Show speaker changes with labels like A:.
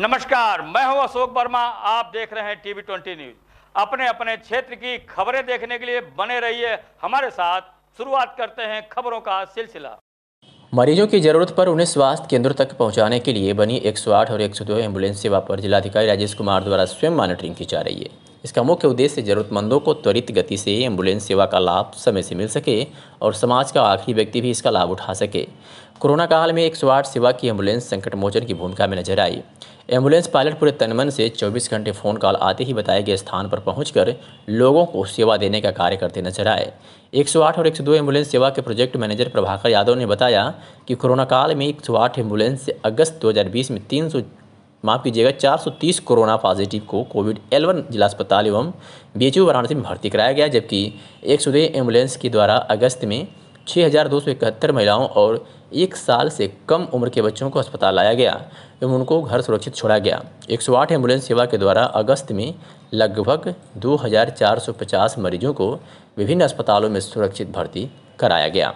A: नमस्कार मैं हूं अशोक वर्मा आप देख रहे हैं टीवी ट्वेंटी न्यूज अपने अपने क्षेत्र की खबरें देखने के लिए बने रहिए हमारे साथ शुरुआत करते हैं खबरों का सिलसिला
B: मरीजों की जरूरत पर उन्हें स्वास्थ्य केंद्रों तक पहुंचाने के लिए बनी 108 और 102 एम्बुलेंस सेवा पर जिलाधिकारी राजेश कुमार द्वारा स्वयं मॉनिटरिंग की जा रही है इसका मुख्य उद्देश्य ज़रूरतमंदों को त्वरित गति से एम्बुलेंस सेवा का लाभ समय से मिल सके और समाज का आखिरी व्यक्ति भी इसका लाभ उठा सके कोरोना काल में एक सेवा की एम्बुलेंस संकट मोचन की भूमिका में नजर आई एम्बुलेंस पायलट पूरे तनमन से 24 घंटे फ़ोन कॉल आते ही बताए गए स्थान पर पहुंचकर लोगों को सेवा देने का कार्य करते नजर आए 108 और 102 एम्बुलेंस सेवा के प्रोजेक्ट मैनेजर प्रभाकर यादव ने बताया कि कोरोना काल में 108 एम्बुलेंस से अगस्त 2020 में तीन माफ़ कीजिएगा 430 कोरोना पॉजिटिव को कोविड एलवन जिला अस्पताल एवं बी एच वाराणसी में भर्ती कराया गया जबकि एक सौ एम्बुलेंस के द्वारा अगस्त में छः महिलाओं और एक साल से कम उम्र के बच्चों को अस्पताल लाया गया एवं उनको घर सुरक्षित छोड़ा गया 108 एम्बुलेंस सेवा के द्वारा अगस्त में लगभग 2450 मरीजों को विभिन्न अस्पतालों में सुरक्षित भर्ती कराया गया